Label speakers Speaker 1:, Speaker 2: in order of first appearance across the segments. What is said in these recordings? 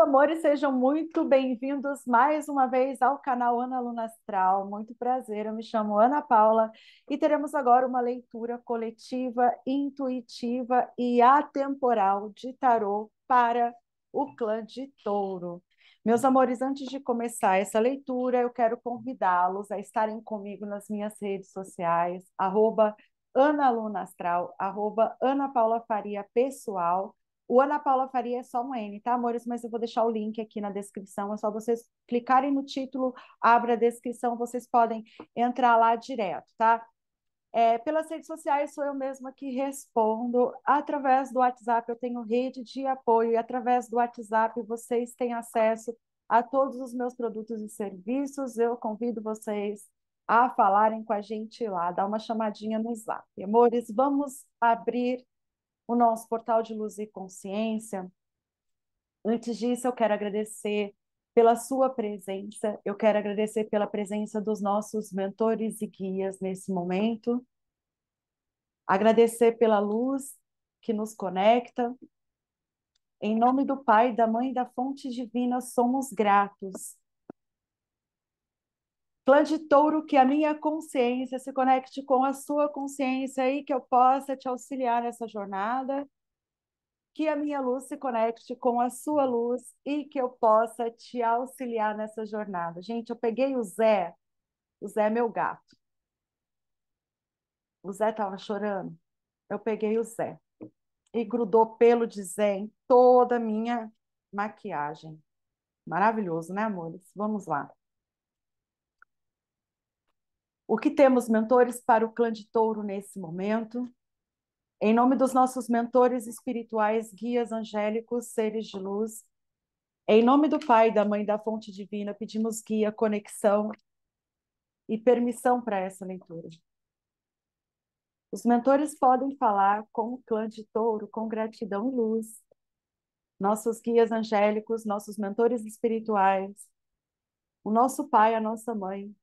Speaker 1: amores, sejam muito bem-vindos mais uma vez ao canal Ana Luna Astral. Muito prazer, eu me chamo Ana Paula e teremos agora uma leitura coletiva, intuitiva e atemporal de tarô para o clã de touro. Meus amores, antes de começar essa leitura, eu quero convidá-los a estarem comigo nas minhas redes sociais, arroba Ana Luna Astral, arroba Ana Paula Faria Pessoal, o Ana Paula Faria é só um N, tá, amores? Mas eu vou deixar o link aqui na descrição. É só vocês clicarem no título, abre a descrição, vocês podem entrar lá direto, tá? É, pelas redes sociais sou eu mesma que respondo. Através do WhatsApp eu tenho rede de apoio e através do WhatsApp vocês têm acesso a todos os meus produtos e serviços. Eu convido vocês a falarem com a gente lá, dar uma chamadinha no Zap. Amores, vamos abrir o nosso portal de luz e consciência. Antes disso, eu quero agradecer pela sua presença, eu quero agradecer pela presença dos nossos mentores e guias nesse momento, agradecer pela luz que nos conecta. Em nome do Pai, da Mãe e da Fonte Divina, somos gratos de touro que a minha consciência se conecte com a sua consciência e que eu possa te auxiliar nessa jornada. Que a minha luz se conecte com a sua luz e que eu possa te auxiliar nessa jornada. Gente, eu peguei o Zé. O Zé é meu gato. O Zé estava chorando. Eu peguei o Zé e grudou pelo de Zé em toda a minha maquiagem. Maravilhoso, né, amores? Vamos lá. O que temos, mentores, para o clã de touro nesse momento? Em nome dos nossos mentores espirituais, guias angélicos, seres de luz, em nome do Pai, da Mãe, da Fonte Divina, pedimos guia, conexão e permissão para essa leitura. Os mentores podem falar com o clã de touro com gratidão e luz. Nossos guias angélicos, nossos mentores espirituais, o nosso Pai, a nossa Mãe,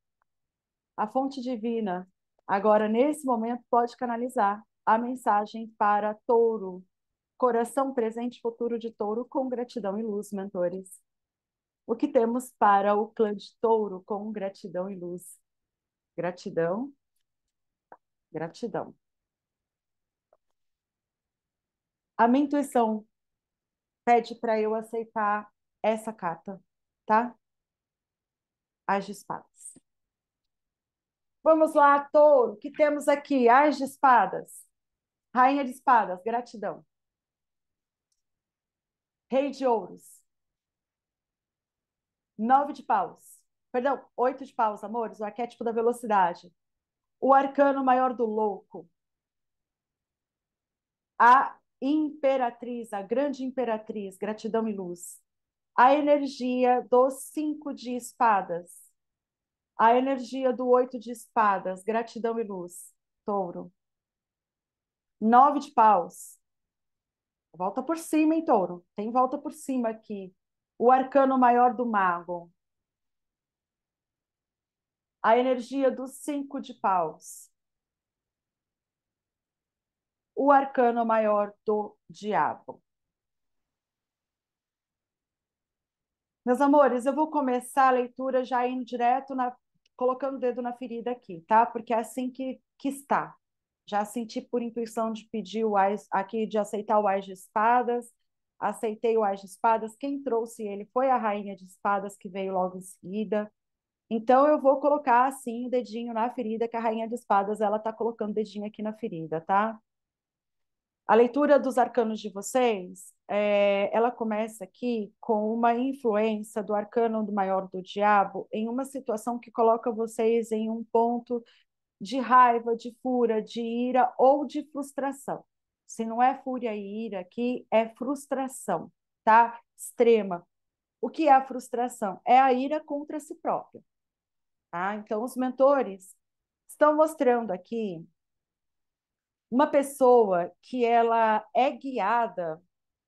Speaker 1: a fonte divina, agora nesse momento pode canalizar a mensagem para Touro, coração presente futuro de Touro, com gratidão e luz, mentores. O que temos para o clã de Touro com gratidão e luz? Gratidão, gratidão. A minha intuição pede para eu aceitar essa carta, tá? As de Vamos lá, touro, que temos aqui? As de espadas. Rainha de espadas, gratidão. Rei de ouros. Nove de paus. Perdão, oito de paus, amores, o arquétipo da velocidade. O arcano maior do louco. A imperatriz, a grande imperatriz, gratidão e luz. A energia dos cinco de espadas a energia do oito de espadas, gratidão e luz, touro. Nove de paus. Volta por cima, em touro? Tem volta por cima aqui. O arcano maior do mago. A energia do cinco de paus. O arcano maior do diabo. Meus amores, eu vou começar a leitura já indo direto na colocando o dedo na ferida aqui, tá? Porque é assim que, que está. Já senti por intuição de pedir o AIS, aqui de aceitar o AIS de espadas, aceitei o AIS de espadas. Quem trouxe ele foi a rainha de espadas que veio logo em seguida. Então eu vou colocar assim o dedinho na ferida, que a rainha de espadas ela tá colocando o dedinho aqui na ferida, tá? A leitura dos arcanos de vocês, é, ela começa aqui com uma influência do arcano do maior do diabo em uma situação que coloca vocês em um ponto de raiva, de fúria, de ira ou de frustração. Se não é fúria e ira aqui, é frustração, tá? Extrema. O que é a frustração? É a ira contra si própria. Tá? Então, os mentores estão mostrando aqui uma pessoa que ela é guiada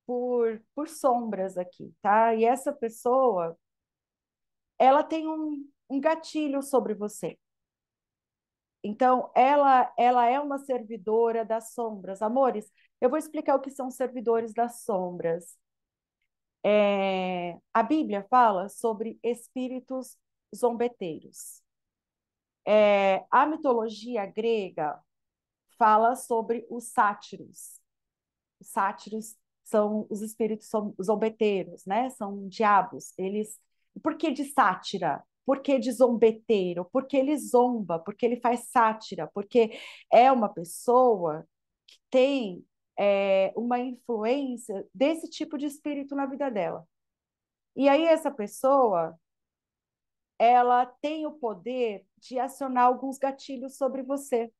Speaker 1: por, por sombras aqui, tá? E essa pessoa, ela tem um, um gatilho sobre você. Então, ela, ela é uma servidora das sombras. Amores, eu vou explicar o que são servidores das sombras. É, a Bíblia fala sobre espíritos zombeteiros. É, a mitologia grega fala sobre os sátiros. Os sátiros são os espíritos zombeteiros, né? São diabos. Eles. Por que de sátira? Por que de zombeteiro? Porque ele zomba, porque ele faz sátira, porque é uma pessoa que tem é, uma influência desse tipo de espírito na vida dela. E aí essa pessoa ela tem o poder de acionar alguns gatilhos sobre você.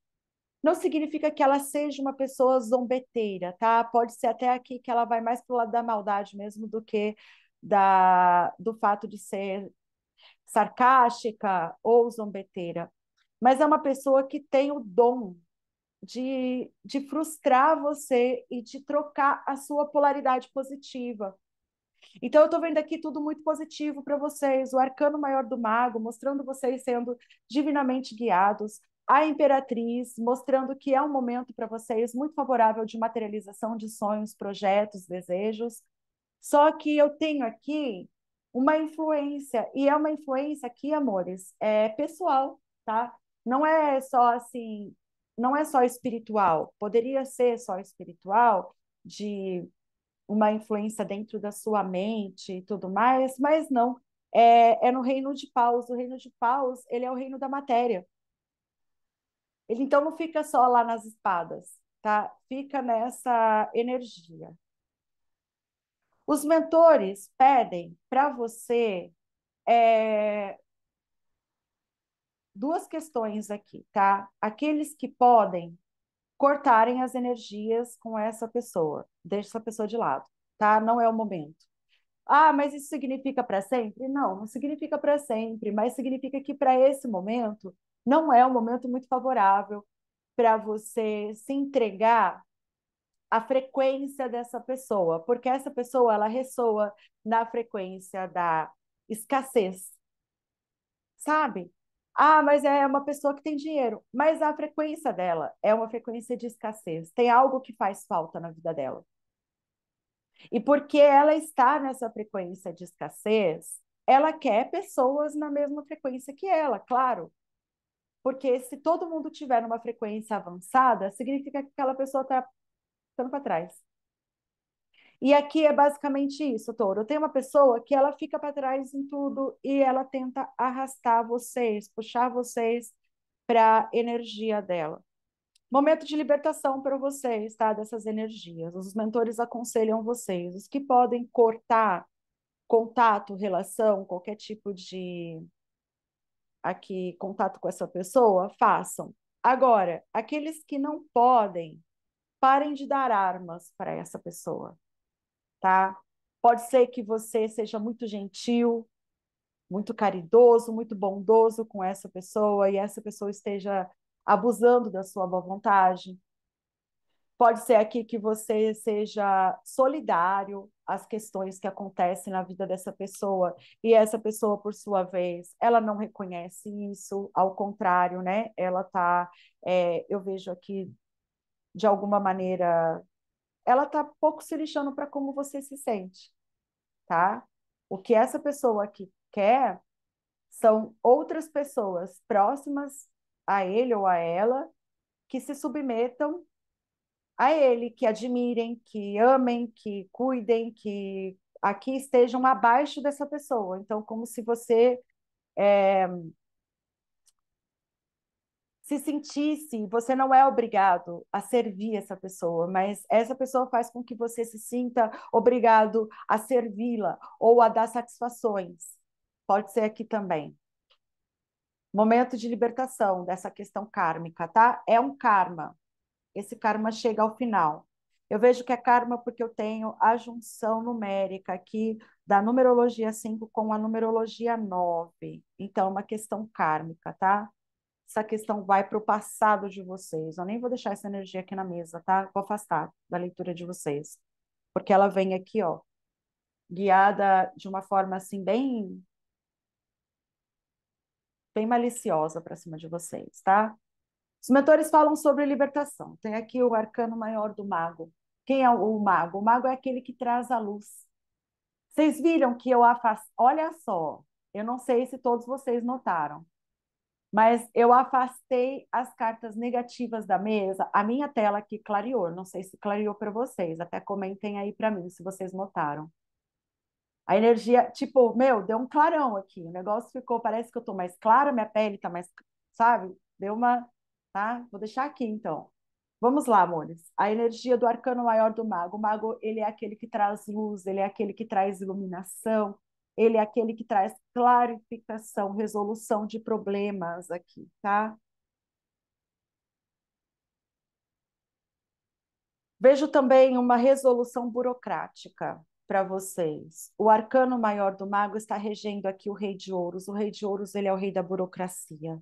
Speaker 1: Não significa que ela seja uma pessoa zombeteira, tá? Pode ser até aqui que ela vai mais pro lado da maldade mesmo do que da, do fato de ser sarcástica ou zombeteira. Mas é uma pessoa que tem o dom de, de frustrar você e de trocar a sua polaridade positiva. Então, eu estou vendo aqui tudo muito positivo para vocês, o arcano maior do mago, mostrando vocês sendo divinamente guiados, a Imperatriz, mostrando que é um momento para vocês muito favorável de materialização de sonhos, projetos, desejos. Só que eu tenho aqui uma influência, e é uma influência aqui, amores, é pessoal, tá? Não é só assim, não é só espiritual, poderia ser só espiritual, de uma influência dentro da sua mente e tudo mais, mas não. É, é no reino de Paus. O reino de Paus, ele é o reino da matéria. Ele então não fica só lá nas espadas, tá? Fica nessa energia. Os mentores pedem para você é, duas questões aqui, tá? Aqueles que podem cortarem as energias com essa pessoa, deixa essa pessoa de lado, tá? Não é o momento. Ah, mas isso significa para sempre? Não, não significa para sempre, mas significa que para esse momento não é um momento muito favorável para você se entregar à frequência dessa pessoa, porque essa pessoa ela ressoa na frequência da escassez. Sabe? Ah, mas é uma pessoa que tem dinheiro, mas a frequência dela é uma frequência de escassez. Tem algo que faz falta na vida dela. E porque ela está nessa frequência de escassez, ela quer pessoas na mesma frequência que ela, claro. Porque se todo mundo tiver numa frequência avançada, significa que aquela pessoa está ficando para trás. E aqui é basicamente isso, Touro. Tem uma pessoa que ela fica para trás em tudo e ela tenta arrastar vocês, puxar vocês para a energia dela. Momento de libertação para vocês, tá? Dessas energias. Os mentores aconselham vocês, os que podem cortar contato, relação, qualquer tipo de aqui contato com essa pessoa, façam. Agora, aqueles que não podem, parem de dar armas para essa pessoa, tá? Pode ser que você seja muito gentil, muito caridoso, muito bondoso com essa pessoa e essa pessoa esteja abusando da sua boa vontade. Pode ser aqui que você seja solidário às questões que acontecem na vida dessa pessoa e essa pessoa, por sua vez, ela não reconhece isso, ao contrário, né? Ela tá, é, eu vejo aqui, de alguma maneira, ela tá pouco se lixando para como você se sente, tá? O que essa pessoa aqui quer são outras pessoas próximas a ele ou a ela que se submetam a ele, que admirem, que amem, que cuidem, que aqui estejam abaixo dessa pessoa. Então, como se você é, se sentisse, você não é obrigado a servir essa pessoa, mas essa pessoa faz com que você se sinta obrigado a servi-la ou a dar satisfações. Pode ser aqui também. Momento de libertação dessa questão kármica, tá? É um karma esse karma chega ao final. Eu vejo que é karma porque eu tenho a junção numérica aqui da numerologia 5 com a numerologia 9. Então, é uma questão kármica, tá? Essa questão vai para o passado de vocês. Eu nem vou deixar essa energia aqui na mesa, tá? Vou afastar da leitura de vocês. Porque ela vem aqui, ó, guiada de uma forma assim, bem. bem maliciosa para cima de vocês, tá? Os mentores falam sobre libertação. Tem aqui o arcano maior do mago. Quem é o mago? O mago é aquele que traz a luz. Vocês viram que eu afastei. Olha só, eu não sei se todos vocês notaram, mas eu afastei as cartas negativas da mesa. A minha tela aqui clareou, não sei se clareou para vocês, até comentem aí para mim se vocês notaram. A energia, tipo, meu, deu um clarão aqui, o negócio ficou, parece que eu estou mais clara, minha pele está mais, sabe? Deu uma tá? Vou deixar aqui então. Vamos lá, amores. A energia do arcano maior do mago. O mago, ele é aquele que traz luz, ele é aquele que traz iluminação, ele é aquele que traz clarificação, resolução de problemas aqui, tá? Vejo também uma resolução burocrática para vocês. O arcano maior do mago está regendo aqui o rei de ouros. O rei de ouros, ele é o rei da burocracia.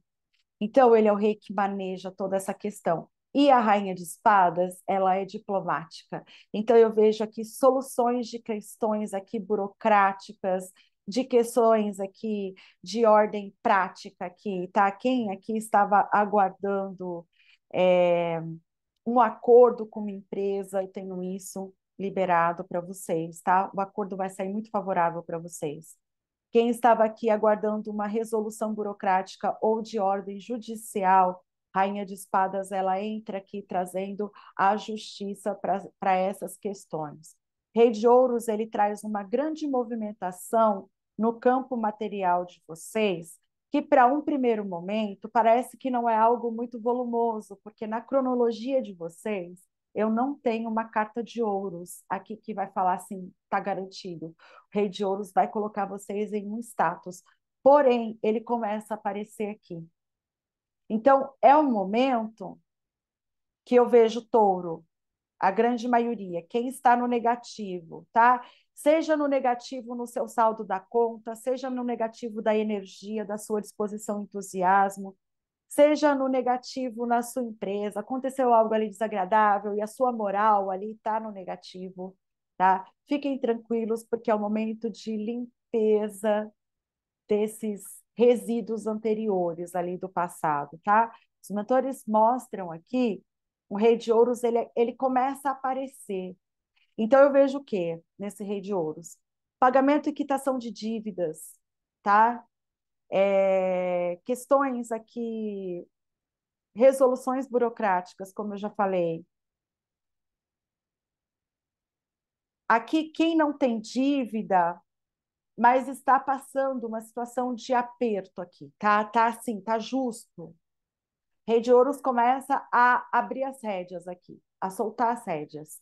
Speaker 1: Então, ele é o rei que maneja toda essa questão. E a rainha de espadas, ela é diplomática. Então, eu vejo aqui soluções de questões aqui burocráticas, de questões aqui de ordem prática aqui, tá? Quem aqui estava aguardando é, um acordo com uma empresa, eu tenho isso liberado para vocês, tá? O acordo vai sair muito favorável para vocês. Quem estava aqui aguardando uma resolução burocrática ou de ordem judicial, Rainha de Espadas, ela entra aqui trazendo a justiça para essas questões. Rei de Ouros, ele traz uma grande movimentação no campo material de vocês, que para um primeiro momento parece que não é algo muito volumoso, porque na cronologia de vocês, eu não tenho uma carta de ouros aqui que vai falar assim, está garantido. O rei de ouros vai colocar vocês em um status. Porém, ele começa a aparecer aqui. Então, é um momento que eu vejo touro, a grande maioria, quem está no negativo, tá? Seja no negativo no seu saldo da conta, seja no negativo da energia, da sua disposição, entusiasmo, seja no negativo na sua empresa, aconteceu algo ali desagradável e a sua moral ali está no negativo, tá? Fiquem tranquilos, porque é o momento de limpeza desses resíduos anteriores ali do passado, tá? Os mentores mostram aqui, o rei de ouros, ele, ele começa a aparecer. Então, eu vejo o que nesse rei de ouros? Pagamento e quitação de dívidas, tá? é, questões aqui, resoluções burocráticas, como eu já falei. Aqui, quem não tem dívida, mas está passando uma situação de aperto aqui, tá? Tá assim, tá justo. Rei de Ouros começa a abrir as rédeas aqui, a soltar as rédeas.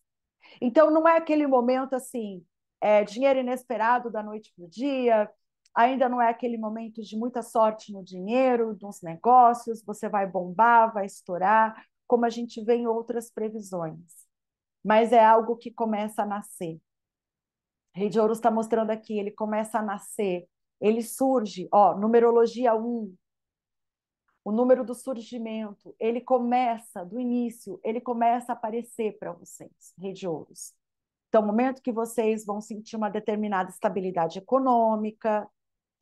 Speaker 1: Então, não é aquele momento assim, é, dinheiro inesperado da noite para o dia, ainda não é aquele momento de muita sorte no dinheiro, nos negócios, você vai bombar, vai estourar, como a gente vê em outras previsões. Mas é algo que começa a nascer. Rei de Ouros está mostrando aqui, ele começa a nascer, ele surge, ó, numerologia 1, o número do surgimento, ele começa do início, ele começa a aparecer para vocês, Rei de Ouros. Então, momento que vocês vão sentir uma determinada estabilidade econômica,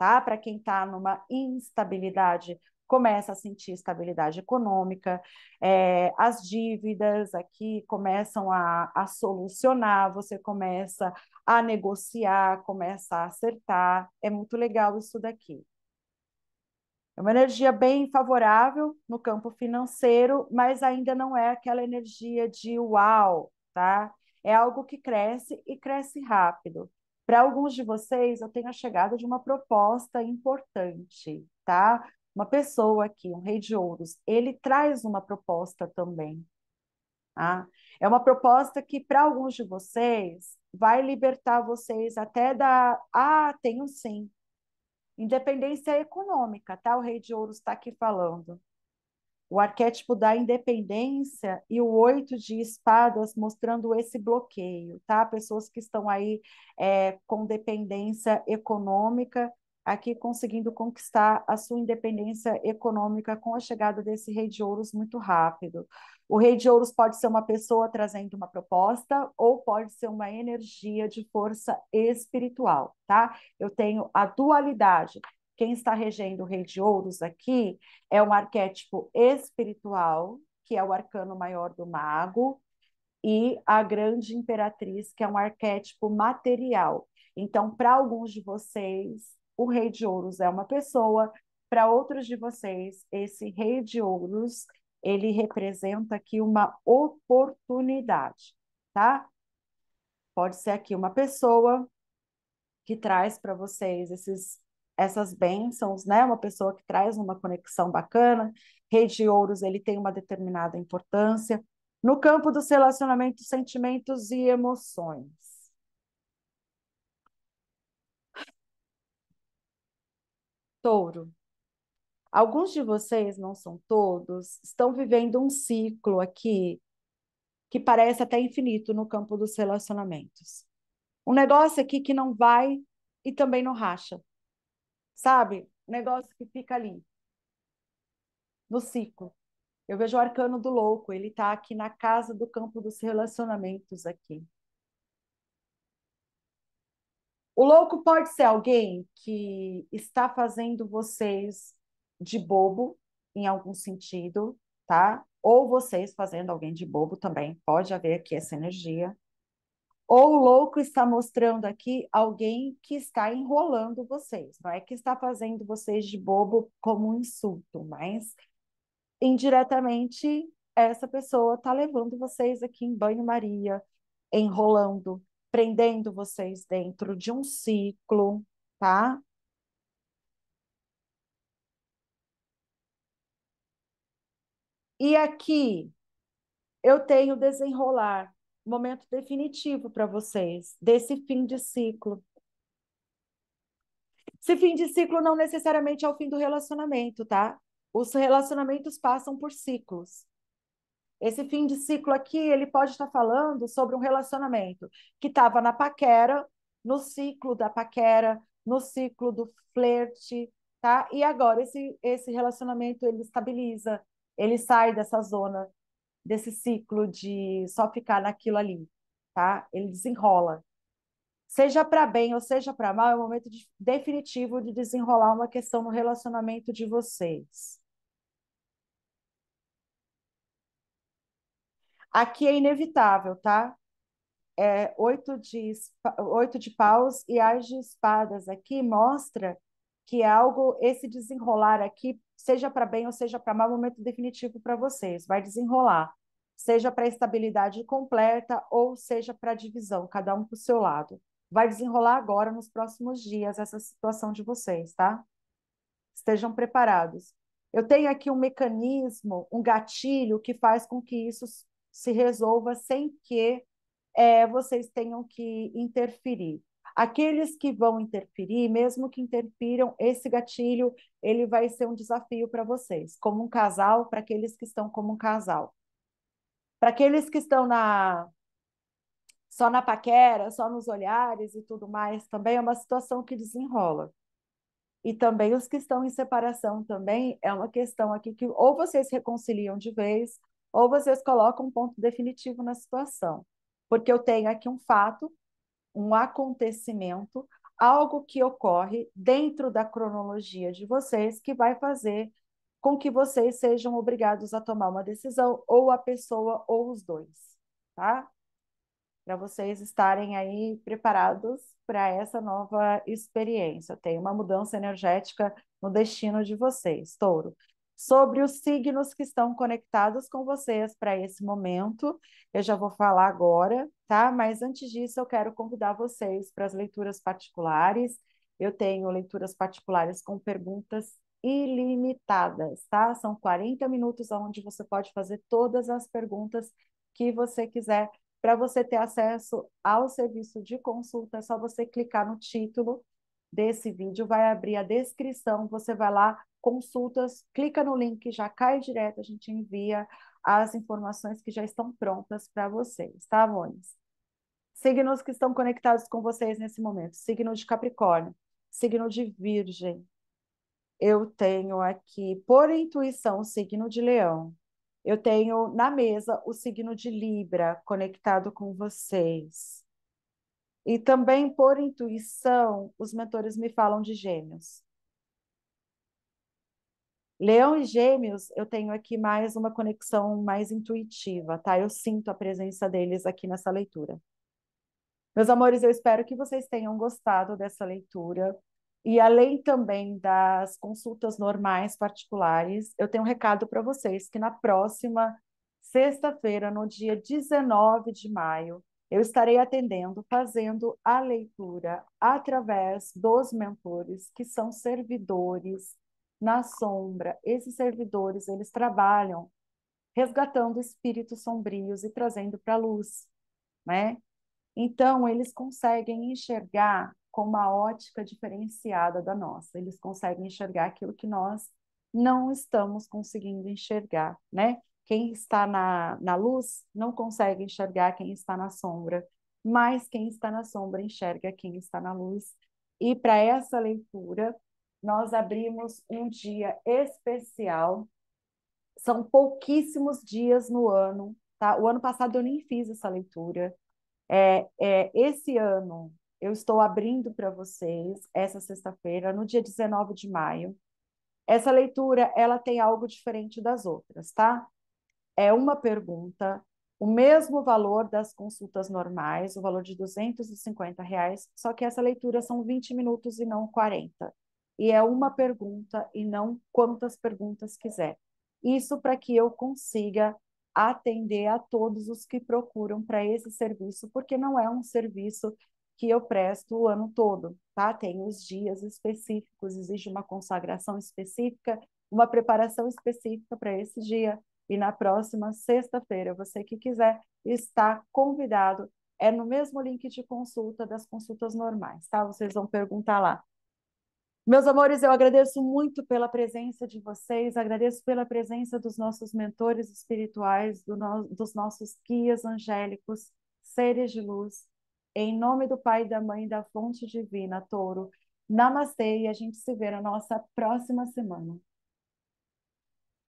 Speaker 1: tá? Para quem está numa instabilidade, começa a sentir estabilidade econômica, é, as dívidas aqui começam a, a solucionar, você começa a negociar, começa a acertar. É muito legal isso daqui. É uma energia bem favorável no campo financeiro, mas ainda não é aquela energia de uau, tá? É algo que cresce e cresce rápido. Para alguns de vocês, eu tenho a chegada de uma proposta importante, tá? Uma pessoa aqui, um rei de ouros, ele traz uma proposta também, tá? É uma proposta que, para alguns de vocês, vai libertar vocês até da. Ah, tenho sim. Independência econômica, tá? O rei de ouros está aqui falando o arquétipo da independência e o oito de espadas mostrando esse bloqueio, tá? Pessoas que estão aí é, com dependência econômica, aqui conseguindo conquistar a sua independência econômica com a chegada desse rei de ouros muito rápido. O rei de ouros pode ser uma pessoa trazendo uma proposta ou pode ser uma energia de força espiritual, tá? Eu tenho a dualidade quem está regendo o Rei de Ouros aqui é um arquétipo espiritual, que é o arcano maior do mago, e a grande imperatriz, que é um arquétipo material. Então, para alguns de vocês, o Rei de Ouros é uma pessoa, para outros de vocês, esse Rei de Ouros, ele representa aqui uma oportunidade, tá? Pode ser aqui uma pessoa que traz para vocês esses essas bênçãos, né? Uma pessoa que traz uma conexão bacana. Rei de Ouros, ele tem uma determinada importância. No campo dos relacionamentos, sentimentos e emoções. Touro. Alguns de vocês, não são todos, estão vivendo um ciclo aqui que parece até infinito no campo dos relacionamentos. Um negócio aqui que não vai e também não racha sabe? Negócio que fica ali, no ciclo. Eu vejo o arcano do louco, ele está aqui na casa do campo dos relacionamentos aqui. O louco pode ser alguém que está fazendo vocês de bobo em algum sentido, tá? Ou vocês fazendo alguém de bobo também, pode haver aqui essa energia. Ou o louco está mostrando aqui alguém que está enrolando vocês, não é que está fazendo vocês de bobo como um insulto, mas indiretamente essa pessoa está levando vocês aqui em banho-maria, enrolando, prendendo vocês dentro de um ciclo, tá? E aqui eu tenho desenrolar, momento definitivo para vocês, desse fim de ciclo. Esse fim de ciclo não necessariamente é o fim do relacionamento, tá? Os relacionamentos passam por ciclos. Esse fim de ciclo aqui, ele pode estar falando sobre um relacionamento que estava na paquera, no ciclo da paquera, no ciclo do flerte, tá? E agora esse, esse relacionamento ele estabiliza, ele sai dessa zona desse ciclo de só ficar naquilo ali, tá? Ele desenrola. Seja para bem ou seja para mal, é o momento de, definitivo de desenrolar uma questão no relacionamento de vocês. Aqui é inevitável, tá? É, oito, de, oito de paus e as de espadas aqui mostra que é algo, esse desenrolar aqui, seja para bem ou seja para mal, é um momento definitivo para vocês, vai desenrolar, seja para estabilidade completa ou seja para divisão, cada um para o seu lado. Vai desenrolar agora, nos próximos dias, essa situação de vocês, tá? Estejam preparados. Eu tenho aqui um mecanismo, um gatilho que faz com que isso se resolva sem que é, vocês tenham que interferir. Aqueles que vão interferir, mesmo que interfiram, esse gatilho ele vai ser um desafio para vocês, como um casal, para aqueles que estão como um casal. Para aqueles que estão na só na paquera, só nos olhares e tudo mais, também é uma situação que desenrola. E também os que estão em separação também é uma questão aqui que ou vocês reconciliam de vez, ou vocês colocam um ponto definitivo na situação. Porque eu tenho aqui um fato um acontecimento, algo que ocorre dentro da cronologia de vocês que vai fazer com que vocês sejam obrigados a tomar uma decisão, ou a pessoa ou os dois, tá? Para vocês estarem aí preparados para essa nova experiência. Tem uma mudança energética no destino de vocês, touro sobre os signos que estão conectados com vocês para esse momento. Eu já vou falar agora, tá? Mas antes disso, eu quero convidar vocês para as leituras particulares. Eu tenho leituras particulares com perguntas ilimitadas, tá? São 40 minutos onde você pode fazer todas as perguntas que você quiser. Para você ter acesso ao serviço de consulta, é só você clicar no título desse vídeo, vai abrir a descrição, você vai lá consultas, clica no link, já cai direto, a gente envia as informações que já estão prontas para vocês, tá, Vones? Signos que estão conectados com vocês nesse momento. Signo de Capricórnio, signo de Virgem. Eu tenho aqui, por intuição, o signo de Leão. Eu tenho na mesa o signo de Libra conectado com vocês. E também, por intuição, os mentores me falam de Gêmeos. Leão e Gêmeos, eu tenho aqui mais uma conexão mais intuitiva, tá? Eu sinto a presença deles aqui nessa leitura. Meus amores, eu espero que vocês tenham gostado dessa leitura. E além também das consultas normais particulares, eu tenho um recado para vocês que na próxima sexta-feira, no dia 19 de maio, eu estarei atendendo, fazendo a leitura através dos mentores que são servidores na sombra. Esses servidores, eles trabalham resgatando espíritos sombrios e trazendo para a luz, né? Então, eles conseguem enxergar com uma ótica diferenciada da nossa. Eles conseguem enxergar aquilo que nós não estamos conseguindo enxergar, né? Quem está na, na luz não consegue enxergar quem está na sombra, mas quem está na sombra enxerga quem está na luz. E para essa leitura, nós abrimos um dia especial. São pouquíssimos dias no ano, tá? O ano passado eu nem fiz essa leitura. É, é esse ano eu estou abrindo para vocês essa sexta-feira, no dia 19 de maio. Essa leitura ela tem algo diferente das outras, tá? É uma pergunta, o mesmo valor das consultas normais, o valor de 250 reais, só que essa leitura são 20 minutos e não 40. E é uma pergunta e não quantas perguntas quiser. Isso para que eu consiga atender a todos os que procuram para esse serviço, porque não é um serviço que eu presto o ano todo, tá? Tem os dias específicos, exige uma consagração específica, uma preparação específica para esse dia. E na próxima sexta-feira, você que quiser, está convidado. É no mesmo link de consulta das consultas normais, tá? Vocês vão perguntar lá meus amores, eu agradeço muito pela presença de vocês, agradeço pela presença dos nossos mentores espirituais, do no... dos nossos guias angélicos, seres de luz. Em nome do Pai, da Mãe, da Fonte Divina, Touro. Namastê e a gente se vê na nossa próxima semana.